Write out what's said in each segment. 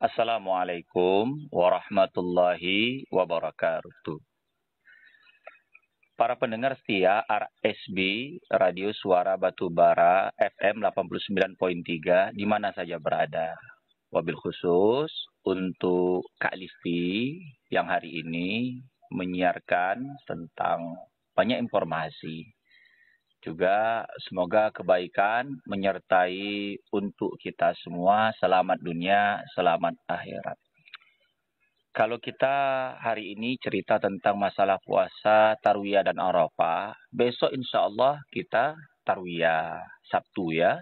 Assalamualaikum warahmatullahi wabarakatuh. Para pendengar setia RSB Radio Suara Batubara FM 89.3 di mana saja berada. Wabil khusus untuk Kak Listi yang hari ini menyiarkan tentang banyak informasi juga semoga kebaikan menyertai untuk kita semua selamat dunia, selamat akhirat. Kalau kita hari ini cerita tentang masalah puasa, tarwiyah dan arafah, besok insya Allah kita tarwiyah Sabtu ya,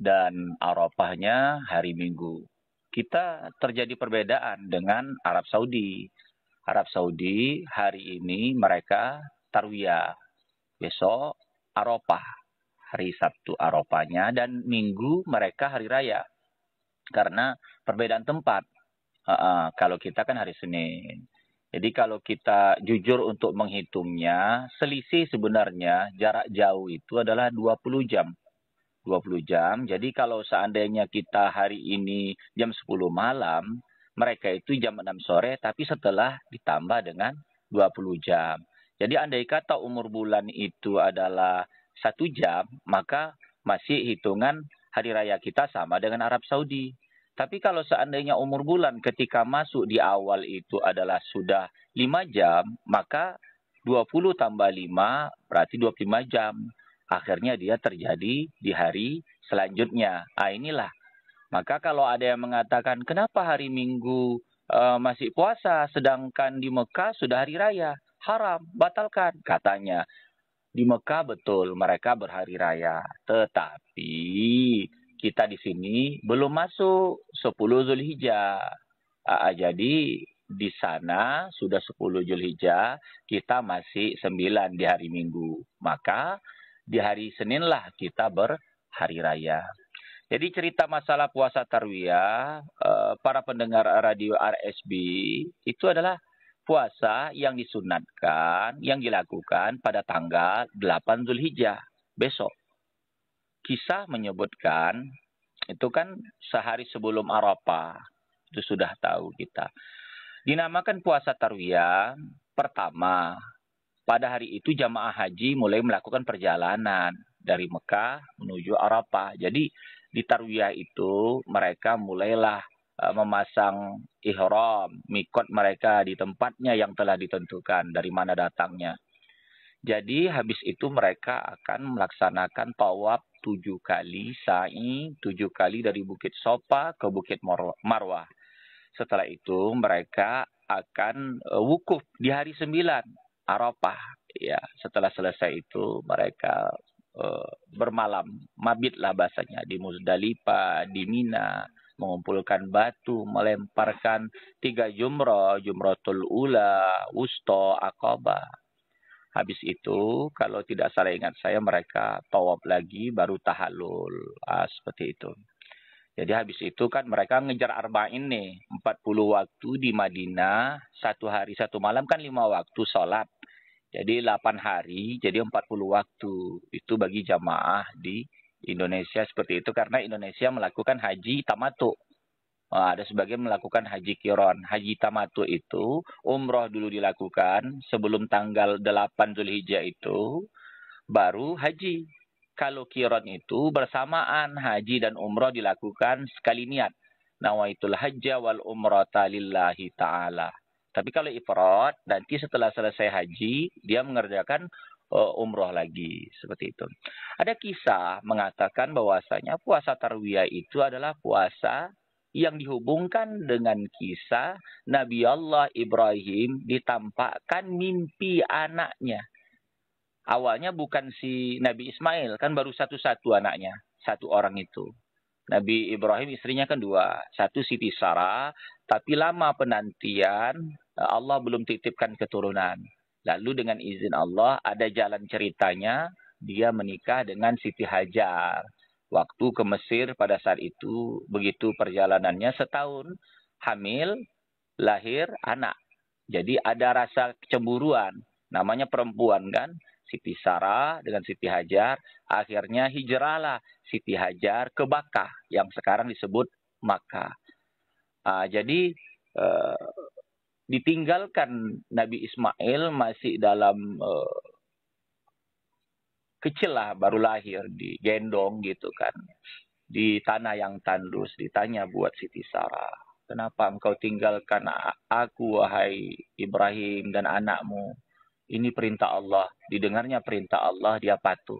dan arafahnya hari Minggu. Kita terjadi perbedaan dengan Arab Saudi. Arab Saudi hari ini mereka tarwiyah, besok Aropah. Hari Sabtu Aropanya dan Minggu mereka hari raya. Karena perbedaan tempat. Uh, uh, kalau kita kan hari Senin. Jadi kalau kita jujur untuk menghitungnya, selisih sebenarnya jarak jauh itu adalah 20 jam. 20 jam. Jadi kalau seandainya kita hari ini jam 10 malam, mereka itu jam 6 sore tapi setelah ditambah dengan 20 jam. Jadi andai kata umur bulan itu adalah satu jam, maka masih hitungan hari raya kita sama dengan Arab Saudi. Tapi kalau seandainya umur bulan ketika masuk di awal itu adalah sudah lima jam, maka 20 tambah 5 berarti 25 jam. Akhirnya dia terjadi di hari selanjutnya. Ah inilah. Maka kalau ada yang mengatakan kenapa hari Minggu uh, masih puasa sedangkan di Mekah sudah hari raya haram, batalkan katanya. Di Mekah betul mereka berhari raya, tetapi kita di sini belum masuk 10 Zulhijjah. Uh, jadi di sana sudah 10 Zulhijjah, kita masih 9 di hari Minggu. Maka di hari Seninlah kita berhari raya. Jadi cerita masalah puasa tarwiyah, eh, para pendengar radio RSB itu adalah puasa yang disunatkan, yang dilakukan pada tanggal 8 Zulhijjah besok. Kisah menyebutkan itu kan sehari sebelum Arafah. Itu sudah tahu kita. Dinamakan puasa tarwiyah pertama. Pada hari itu jamaah haji mulai melakukan perjalanan dari Mekah menuju Arafah. Jadi di tarwiyah itu mereka mulailah Eh, memasang ihram, mikot mereka di tempatnya yang telah ditentukan dari mana datangnya. Jadi habis itu mereka akan melaksanakan tawaf tujuh kali, sa'i tujuh kali dari Bukit Sopa ke Bukit Marwah. Setelah itu mereka akan eh, wukuf di hari sembilan, Arafah. Ya, setelah selesai itu mereka uh, bermalam, mabit lah bahasanya di Muzdalifah, di Mina, mengumpulkan batu, melemparkan tiga jumroh, jumrotul ula, wusto, akoba Habis itu, kalau tidak salah ingat saya, mereka tawab lagi, baru tahalul. Ah, seperti itu. Jadi habis itu kan mereka ngejar arba'in nih. 40 waktu di Madinah, satu hari satu malam kan lima waktu sholat. Jadi 8 hari, jadi 40 waktu. Itu bagi jamaah di Indonesia seperti itu karena Indonesia melakukan haji tamatu. Nah, ada sebagian melakukan haji kiron. Haji tamatu itu umroh dulu dilakukan sebelum tanggal 8 Zulhijjah itu baru haji. Kalau kiron itu bersamaan haji dan umroh dilakukan sekali niat. Nawaitul hajja wal umroh talillahi ta'ala. Tapi kalau ifrat nanti setelah selesai haji dia mengerjakan Eh, umroh lagi seperti itu. Ada kisah mengatakan bahwasanya puasa tarwiyah itu adalah puasa yang dihubungkan dengan kisah Nabi Allah Ibrahim ditampakkan mimpi anaknya. Awalnya bukan si Nabi Ismail, kan baru satu-satu anaknya, satu orang itu. Nabi Ibrahim istrinya kan dua, satu Siti Sarah, tapi lama penantian eh, Allah belum titipkan keturunan Lalu dengan izin Allah ada jalan ceritanya dia menikah dengan Siti Hajar. Waktu ke Mesir pada saat itu begitu perjalanannya setahun hamil lahir anak. Jadi ada rasa cemburuan. Namanya perempuan kan. Siti Sarah dengan Siti Hajar. Akhirnya hijrahlah Siti Hajar ke Baka. Yang sekarang disebut Makkah. Ah, jadi eh, ditinggalkan Nabi Ismail masih dalam uh, kecil lah baru lahir digendong gitu kan di tanah yang tandus ditanya buat Siti Sarah kenapa engkau tinggalkan aku wahai Ibrahim dan anakmu ini perintah Allah didengarnya perintah Allah dia patuh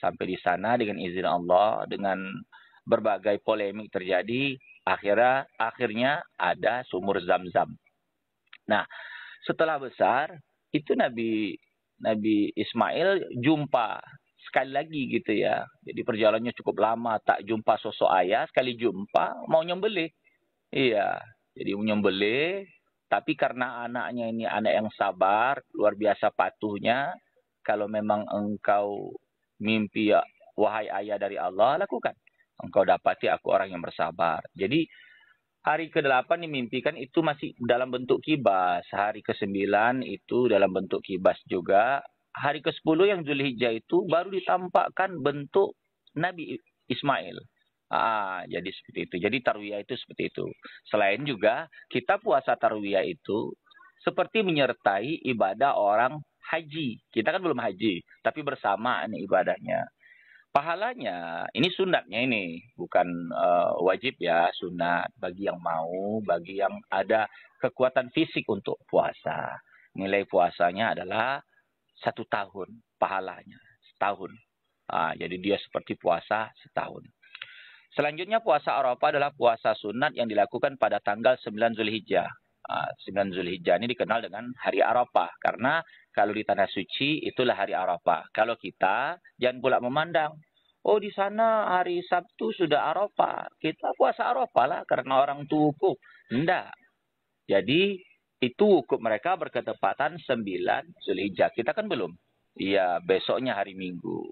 sampai di sana dengan izin Allah dengan berbagai polemik terjadi akhirnya akhirnya ada sumur zam-zam Nah, setelah besar itu Nabi Nabi Ismail jumpa sekali lagi gitu ya. Jadi perjalanannya cukup lama, tak jumpa sosok ayah, sekali jumpa mau nyembelih. Iya, jadi nyembelih tapi karena anaknya ini anak yang sabar, luar biasa patuhnya, kalau memang engkau mimpi ya, wahai ayah dari Allah, lakukan. Engkau dapati aku orang yang bersabar. Jadi hari ke-8 dimimpikan itu masih dalam bentuk kibas. Hari ke-9 itu dalam bentuk kibas juga. Hari ke-10 yang Zulhijjah itu baru ditampakkan bentuk Nabi Ismail. Ah, jadi seperti itu. Jadi tarwiyah itu seperti itu. Selain juga kita puasa tarwiyah itu seperti menyertai ibadah orang haji. Kita kan belum haji, tapi bersamaan ibadahnya pahalanya ini sunatnya ini bukan uh, wajib ya sunat bagi yang mau bagi yang ada kekuatan fisik untuk puasa nilai puasanya adalah satu tahun pahalanya setahun ah, jadi dia seperti puasa setahun selanjutnya puasa Arafah adalah puasa sunat yang dilakukan pada tanggal 9 Zulhijjah 9 ah, Zulhijjah ini dikenal dengan hari Arafah karena kalau di tanah suci itulah hari Arafah. Kalau kita jangan pula memandang Oh di sana hari Sabtu sudah Arafah. Kita puasa Arafah lah karena orang itu wukuf. Tidak. Jadi itu wukuf mereka berketepatan 9 Zulhijjah. Kita kan belum. Iya, besoknya hari Minggu.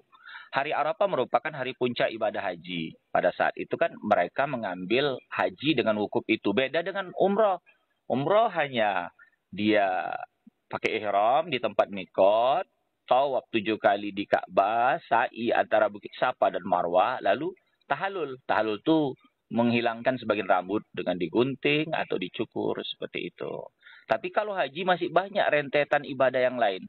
Hari Arafah merupakan hari puncak ibadah haji. Pada saat itu kan mereka mengambil haji dengan wukuf itu. Beda dengan umroh. Umroh hanya dia pakai ihram di tempat mikot, tawaf tujuh kali di Ka'bah, sa'i antara Bukit Sapa dan Marwah, lalu tahalul. Tahalul itu menghilangkan sebagian rambut dengan digunting atau dicukur seperti itu. Tapi kalau haji masih banyak rentetan ibadah yang lain.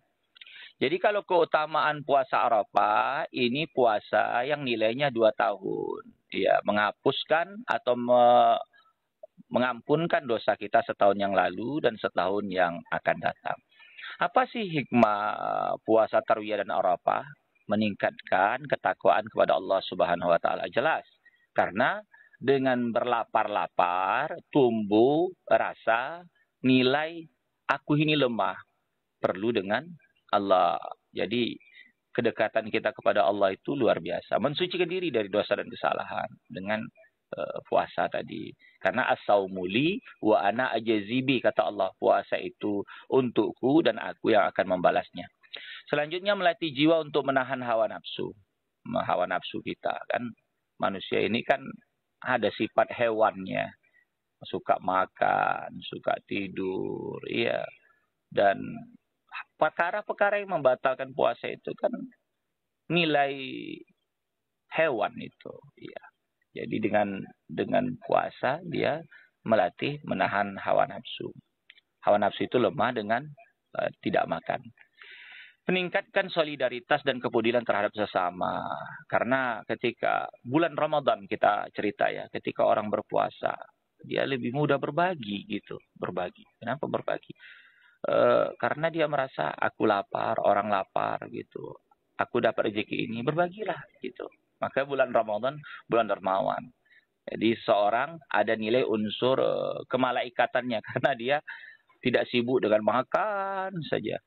Jadi kalau keutamaan puasa Arafah ini puasa yang nilainya dua tahun. Ya, menghapuskan atau me mengampunkan dosa kita setahun yang lalu dan setahun yang akan datang. Apa sih hikmah eh, puasa tarwiyah dan arafah? Meningkatkan ketakwaan kepada Allah Subhanahu wa taala. Jelas. Karena dengan berlapar-lapar tumbuh rasa nilai aku ini lemah. Perlu dengan Allah. Jadi kedekatan kita kepada Allah itu luar biasa. Mensucikan diri dari dosa dan kesalahan dengan Eh, puasa tadi. Karena as wa ana ajazibi kata Allah puasa itu untukku dan aku yang akan membalasnya. Selanjutnya melatih jiwa untuk menahan hawa nafsu. Hawa nafsu kita kan manusia ini kan ada sifat hewannya. Suka makan, suka tidur, iya. Dan perkara-perkara yang membatalkan puasa itu kan nilai hewan itu, iya jadi dengan dengan puasa dia melatih menahan hawa nafsu. Hawa nafsu itu lemah dengan uh, tidak makan. Meningkatkan solidaritas dan kepedulian terhadap sesama. Karena ketika bulan Ramadan kita cerita ya, ketika orang berpuasa, dia lebih mudah berbagi gitu, berbagi. Kenapa berbagi? E, karena dia merasa aku lapar, orang lapar gitu. Aku dapat rezeki ini, berbagilah gitu. Maka bulan Ramadan bulan dermawan. Jadi seorang ada nilai unsur eh, kemalaikatannya karena dia tidak sibuk dengan makan saja.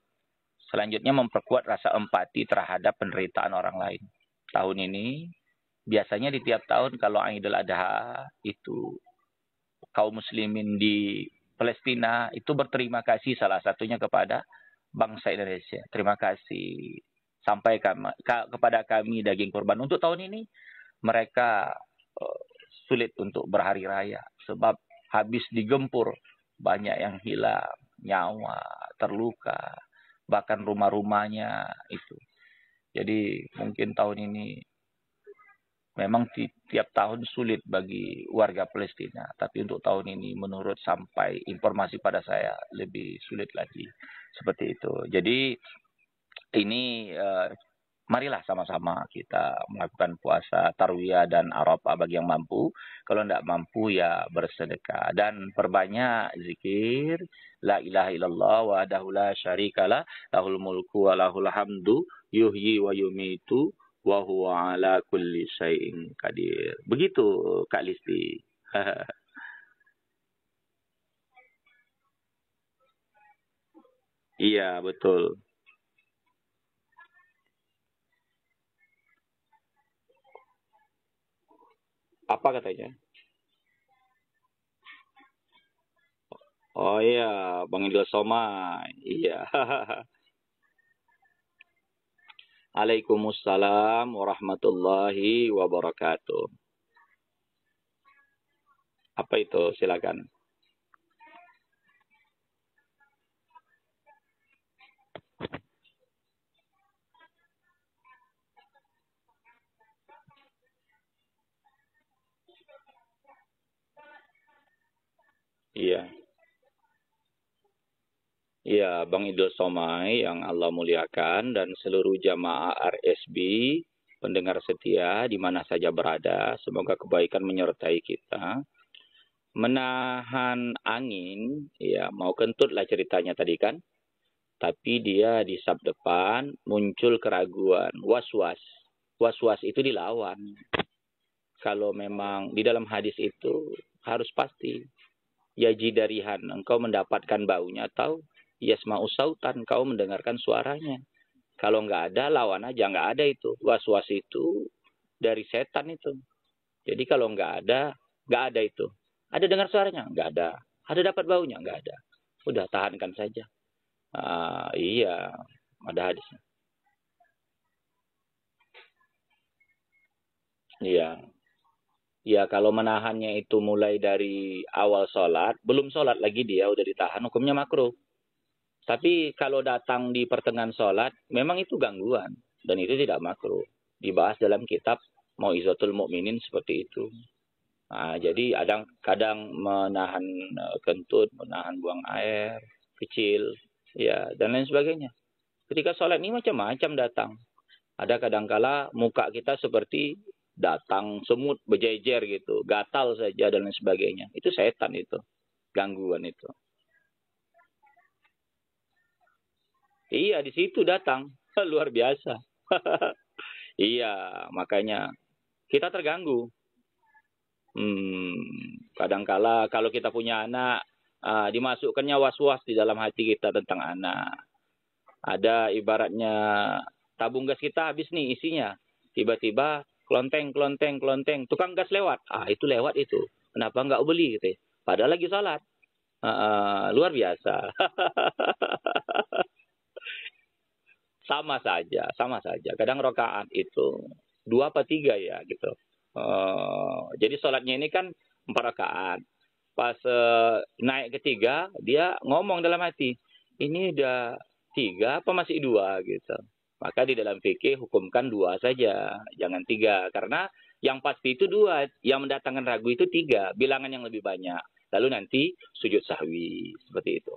Selanjutnya memperkuat rasa empati terhadap penderitaan orang lain. Tahun ini biasanya di tiap tahun kalau Idul Adha itu kaum muslimin di Palestina itu berterima kasih salah satunya kepada bangsa Indonesia. Terima kasih sampai kepada kami daging korban Untuk tahun ini mereka eh, sulit untuk berhari raya sebab habis digempur banyak yang hilang nyawa, terluka, bahkan rumah-rumahnya itu. Jadi mungkin tahun ini memang tiap tahun sulit bagi warga Palestina, tapi untuk tahun ini menurut sampai informasi pada saya lebih sulit lagi seperti itu. Jadi ini eh, marilah sama-sama kita melakukan puasa tarwiyah dan arafah bagi yang mampu. Kalau tidak mampu ya bersedekah dan perbanyak zikir la ilaha illallah wa la syarikalah lahul mulku wa lahul hamdu yuhyi wa yumitu wa huwa ala kulli syai'in kadir. Begitu Kak Listi. iya, betul. Apa katanya? Oh iya, Bang Indra Soma. Iya. Assalamualaikum warahmatullahi wabarakatuh. Apa itu? Silakan. Iya. Iya, Bang Idul Somai yang Allah muliakan dan seluruh jamaah RSB, pendengar setia di mana saja berada, semoga kebaikan menyertai kita. Menahan angin, ya mau kentut lah ceritanya tadi kan. Tapi dia di sab depan muncul keraguan, was-was. Was-was itu dilawan. Kalau memang di dalam hadis itu harus pasti Yaji darihan, engkau mendapatkan baunya atau yasma usautan, engkau mendengarkan suaranya. Kalau nggak ada, lawan aja nggak ada itu. Was-was itu dari setan itu. Jadi kalau nggak ada, nggak ada itu. Ada dengar suaranya? Nggak ada. Ada dapat baunya? Nggak ada. Udah tahankan saja. Uh, iya, ada hadisnya. Iya. Ya kalau menahannya itu mulai dari awal sholat, belum sholat lagi dia udah ditahan, hukumnya makro. Tapi kalau datang di pertengahan sholat, memang itu gangguan. Dan itu tidak makro. Dibahas dalam kitab mau izotul mukminin seperti itu. Nah, jadi kadang, kadang menahan eh, kentut, menahan buang air, kecil, ya dan lain sebagainya. Ketika sholat ini macam-macam datang. Ada kadangkala muka kita seperti datang semut berjejer gitu, gatal saja dan lain sebagainya. Itu setan itu, gangguan itu. Iya, di situ datang. Luar biasa. iya, makanya kita terganggu. Hmm, kadangkala kalau kita punya anak, uh, ah, dimasukkannya was-was di dalam hati kita tentang anak. Ada ibaratnya tabung gas kita habis nih isinya. Tiba-tiba Kelonteng, kelonteng, kelonteng. Tukang gas lewat. Ah, itu lewat itu. Kenapa nggak beli gitu ya? Padahal lagi sholat. Uh, ah, uh, ah, luar biasa. sama saja, sama saja. Kadang rokaat itu dua apa tiga ya gitu. Uh, jadi sholatnya ini kan empat rakaat. Pas uh, naik ketiga dia ngomong dalam hati, ini udah tiga apa masih dua gitu. Maka di dalam fikih hukumkan dua saja, jangan tiga. Karena yang pasti itu dua, yang mendatangkan ragu itu tiga, bilangan yang lebih banyak. Lalu nanti sujud sahwi, seperti itu.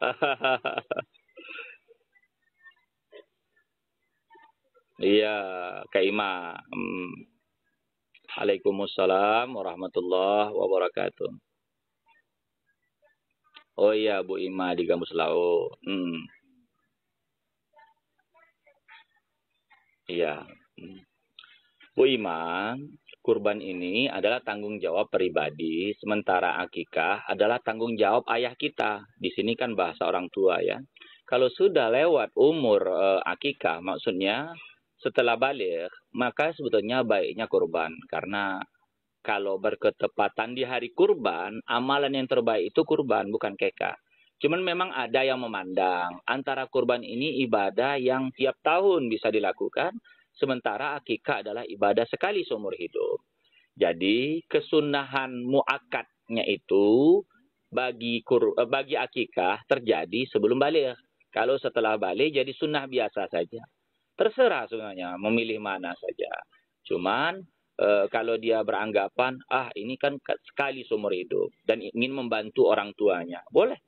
Iya, Kak Ima. Hmm. Waalaikumsalam warahmatullahi wabarakatuh. Oh iya, Bu Ima di Gambus Lao. Hmm. Iya. Hmm. Bu Ima, kurban ini adalah tanggung jawab pribadi, sementara akikah adalah tanggung jawab ayah kita. Di sini kan bahasa orang tua ya. Kalau sudah lewat umur e, akikah, maksudnya setelah balik, maka sebetulnya baiknya kurban. Karena kalau berketepatan di hari kurban, amalan yang terbaik itu kurban, bukan keka. Cuman memang ada yang memandang antara kurban ini ibadah yang tiap tahun bisa dilakukan, sementara akikah adalah ibadah sekali seumur hidup. Jadi kesunahan muakatnya itu bagi kur, eh, bagi akikah terjadi sebelum balik. Kalau setelah balik jadi sunnah biasa saja. Terserah sebenarnya memilih mana saja. Cuman Eh, kalau dia beranggapan ah ini kan sekali seumur hidup dan ingin membantu orang tuanya boleh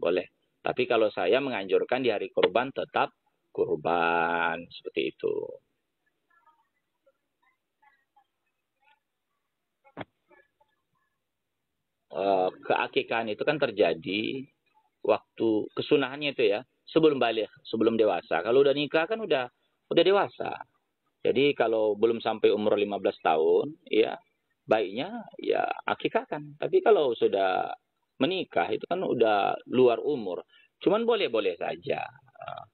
boleh tapi kalau saya menganjurkan di hari kurban tetap kurban seperti itu eh, keakikan itu kan terjadi waktu kesunahannya itu ya sebelum balik sebelum dewasa kalau udah nikah kan udah udah dewasa jadi kalau belum sampai umur 15 tahun, hmm. ya baiknya ya akikahkan. Tapi kalau sudah menikah itu kan udah luar umur. Cuman boleh-boleh saja. Ah.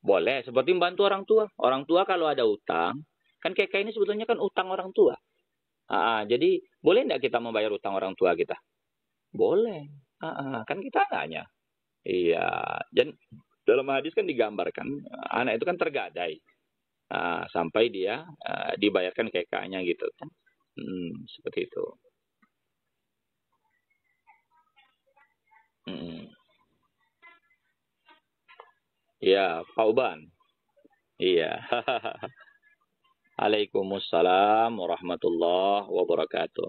Boleh, seperti membantu orang tua. Orang tua kalau ada utang, kan kayak ini sebetulnya kan utang orang tua. Aa, ah, ah. jadi boleh tidak kita membayar utang orang tua kita? Boleh. Aa, kan kita enggaknya? Iya. Dan dalam hadis kan digambarkan anak itu kan tergadai. Ah, sampai dia uh, dibayarkan KK-nya gitu kan. Hmm, seperti itu. Hmm. Ya, Pak Uban. Iya. assalamualaikum warahmatullahi wabarakatuh.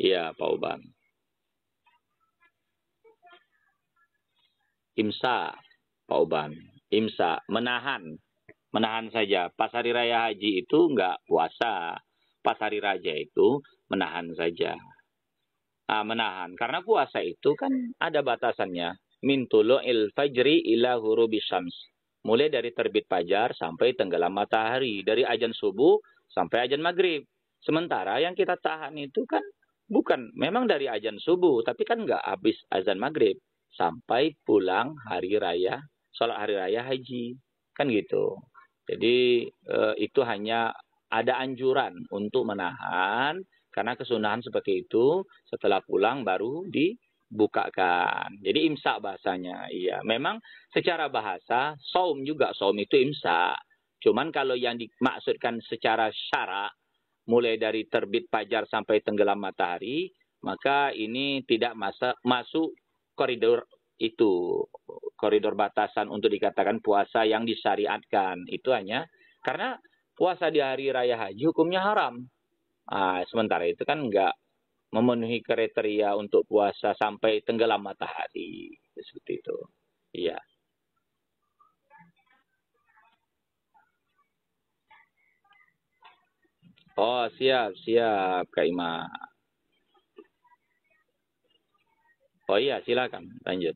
Iya, Pak Uban. Imsa, Pak Uban imsa, menahan. Menahan saja. Pas hari raya haji itu nggak puasa. Pas hari raja itu menahan saja. Ah, menahan. Karena puasa itu kan ada batasannya. Min il fajri ila hurubi syams. Mulai dari terbit fajar sampai tenggelam matahari. Dari ajan subuh sampai ajan maghrib. Sementara yang kita tahan itu kan bukan. Memang dari ajan subuh. Tapi kan nggak habis azan maghrib. Sampai pulang hari raya sholat hari raya haji kan gitu jadi eh, itu hanya ada anjuran untuk menahan karena kesunahan seperti itu setelah pulang baru dibukakan jadi imsak bahasanya iya memang secara bahasa saum juga saum itu imsak cuman kalau yang dimaksudkan secara syarak mulai dari terbit fajar sampai tenggelam matahari maka ini tidak masa, masuk koridor itu koridor batasan untuk dikatakan puasa yang disyariatkan itu hanya karena puasa di hari raya haji hukumnya haram. Nah, sementara itu kan nggak memenuhi kriteria untuk puasa sampai tenggelam matahari seperti itu. Iya. Oh siap siap Kak Ima. Oh iya silakan lanjut.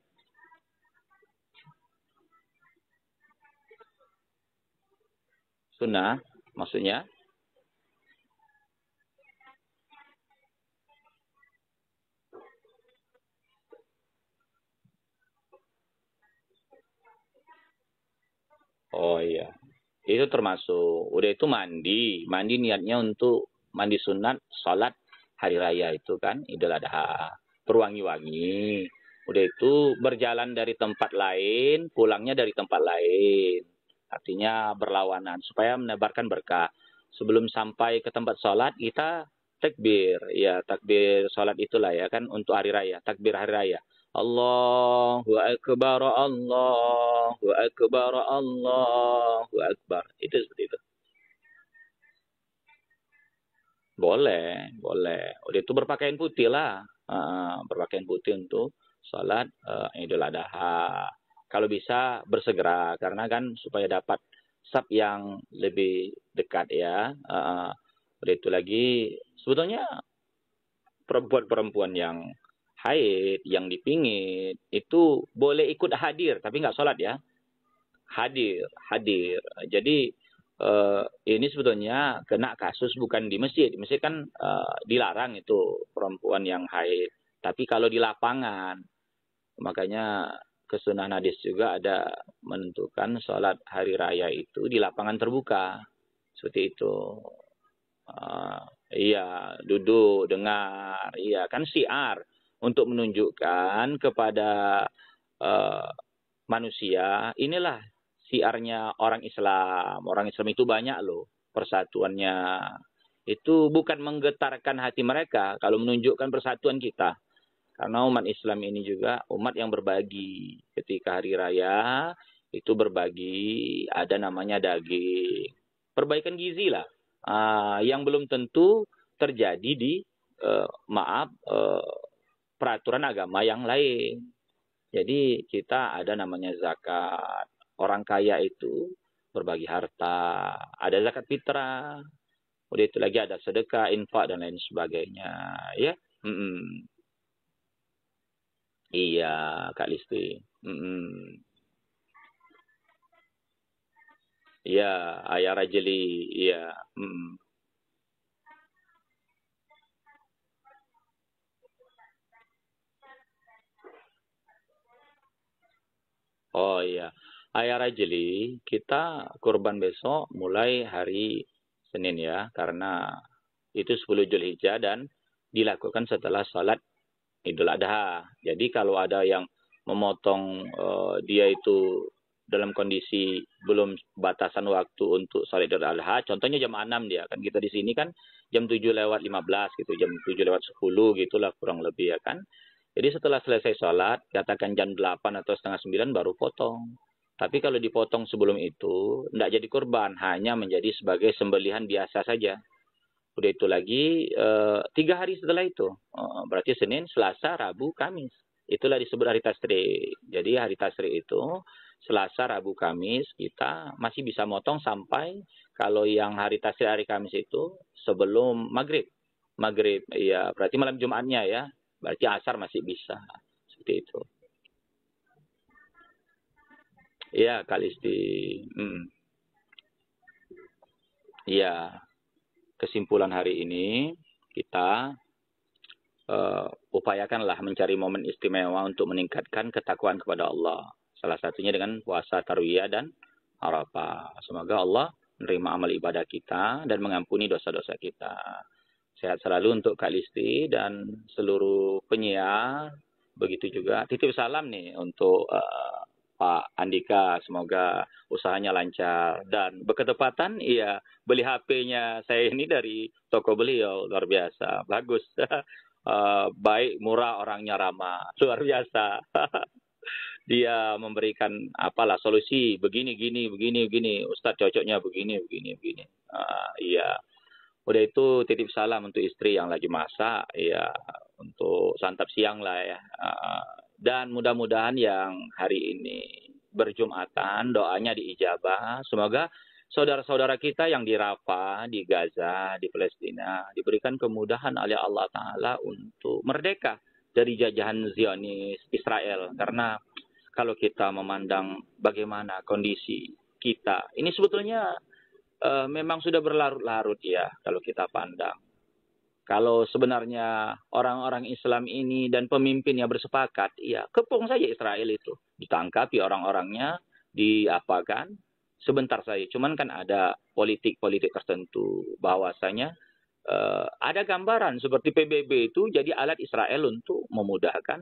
sunnah maksudnya Oh iya. Itu termasuk. Udah itu mandi. Mandi niatnya untuk mandi sunat, sholat hari raya itu kan. Idul adha. Perwangi-wangi. Udah itu berjalan dari tempat lain, pulangnya dari tempat lain artinya berlawanan supaya menebarkan berkah. Sebelum sampai ke tempat sholat kita takbir, ya takbir sholat itulah ya kan untuk hari raya, takbir hari raya. Allahu akbar, Allahu akbar, Allahu akbar. Itu seperti itu. Boleh, boleh. Udah itu berpakaian putih lah. Uh, berpakaian putih untuk sholat uh, Idul Adha kalau bisa bersegera karena kan supaya dapat sub yang lebih dekat ya. Uh, itu lagi sebetulnya perempuan-perempuan yang haid, yang dipingit itu boleh ikut hadir tapi nggak sholat ya. Hadir, hadir. Jadi uh, ini sebetulnya kena kasus bukan di masjid. Di masjid kan uh, dilarang itu perempuan yang haid. Tapi kalau di lapangan, makanya kesunahan hadis juga ada menentukan sholat hari raya itu di lapangan terbuka seperti itu uh, iya duduk dengar iya kan siar untuk menunjukkan kepada uh, manusia inilah siarnya orang Islam orang Islam itu banyak loh persatuannya itu bukan menggetarkan hati mereka kalau menunjukkan persatuan kita karena umat Islam ini juga umat yang berbagi. Ketika hari raya itu berbagi, ada namanya daging. Perbaikan gizi lah. Uh, yang belum tentu terjadi di uh, maaf uh, peraturan agama yang lain. Jadi kita ada namanya zakat. Orang kaya itu berbagi harta, ada zakat fitrah, udah itu lagi ada sedekah, infak dan lain sebagainya, ya. -mm. Iya, Kak Listi. Mm-mm. Iya, Ayah Rajeli. Iya. mm Oh iya. Ayah Rajeli, kita kurban besok mulai hari Senin ya, karena itu 10 Julhijjah dan dilakukan setelah sholat. Idul Adha. Jadi kalau ada yang memotong uh, dia itu dalam kondisi belum batasan waktu untuk sholat Idul Adha. Contohnya jam 6 dia kan kita di sini kan jam 7 lewat 15 gitu, jam 7 lewat 10 gitulah kurang lebih ya kan. Jadi setelah selesai sholat, katakan jam 8 atau setengah 9 baru potong. Tapi kalau dipotong sebelum itu, tidak jadi korban, hanya menjadi sebagai sembelihan biasa saja. Udah itu lagi uh, tiga hari setelah itu, uh, berarti Senin, Selasa, Rabu, Kamis. Itulah disebut hari tasri. Jadi hari tasri itu Selasa, Rabu, Kamis kita masih bisa motong sampai kalau yang hari tasri hari Kamis itu sebelum maghrib. Maghrib, ya berarti malam Jumatnya ya. Berarti asar masih bisa seperti itu. Ya, Kalisti. Hmm. Ya, kesimpulan hari ini kita uh, upayakanlah mencari momen istimewa untuk meningkatkan ketakwaan kepada Allah. Salah satunya dengan puasa tarwiyah dan arafah. Semoga Allah menerima amal ibadah kita dan mengampuni dosa-dosa kita. Sehat selalu untuk Kak Listi dan seluruh penyiar. Begitu juga titip salam nih untuk uh, Pak Andika semoga usahanya lancar dan berketepatan iya beli HP-nya saya ini dari toko beliau luar biasa bagus uh, baik murah orangnya ramah luar biasa dia memberikan apalah solusi begini gini begini begini Ustadz cocoknya begini begini begini uh, iya udah itu titip salam untuk istri yang lagi masak iya untuk santap siang lah ya uh, dan mudah-mudahan yang hari ini berjumatan doanya diijabah. Semoga saudara-saudara kita yang di Rafa, di Gaza, di Palestina diberikan kemudahan oleh Allah Ta'ala untuk merdeka dari jajahan Zionis Israel. Karena kalau kita memandang bagaimana kondisi kita, ini sebetulnya uh, memang sudah berlarut-larut ya kalau kita pandang kalau sebenarnya orang-orang Islam ini dan pemimpinnya bersepakat, ya kepung saja Israel itu. Ditangkapi orang-orangnya, diapakan, sebentar saja. Cuman kan ada politik-politik tertentu bahwasanya uh, ada gambaran seperti PBB itu jadi alat Israel untuk memudahkan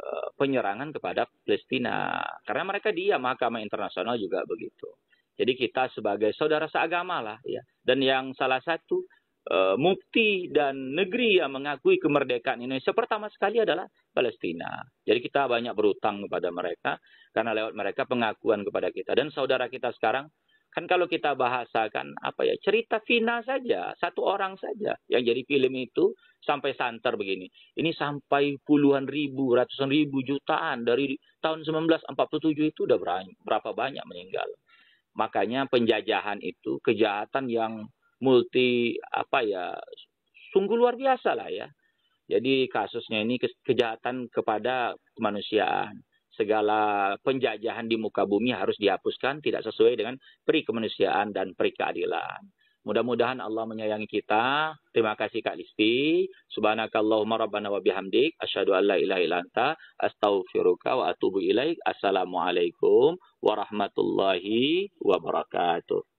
uh, penyerangan kepada Palestina. Karena mereka diam, mahkamah internasional juga begitu. Jadi kita sebagai saudara seagama lah ya. Dan yang salah satu Eh, Mukti dan negeri yang mengakui kemerdekaan Indonesia pertama sekali adalah Palestina. Jadi kita banyak berutang kepada mereka karena lewat mereka pengakuan kepada kita dan saudara kita sekarang kan kalau kita bahasakan apa ya cerita Vina saja satu orang saja yang jadi film itu sampai santer begini ini sampai puluhan ribu ratusan ribu jutaan dari tahun 1947 itu udah berapa banyak meninggal makanya penjajahan itu kejahatan yang multi apa ya sungguh luar biasa lah ya. Jadi kasusnya ini kejahatan kepada kemanusiaan. Segala penjajahan di muka bumi harus dihapuskan tidak sesuai dengan peri kemanusiaan dan peri keadilan. Mudah-mudahan Allah menyayangi kita. Terima kasih Kak Listi. Subhanakallahumma rabbana wa bihamdik. Asyadu an la ilaha ila Astaghfiruka wa atubu ilaik. Assalamualaikum warahmatullahi wabarakatuh.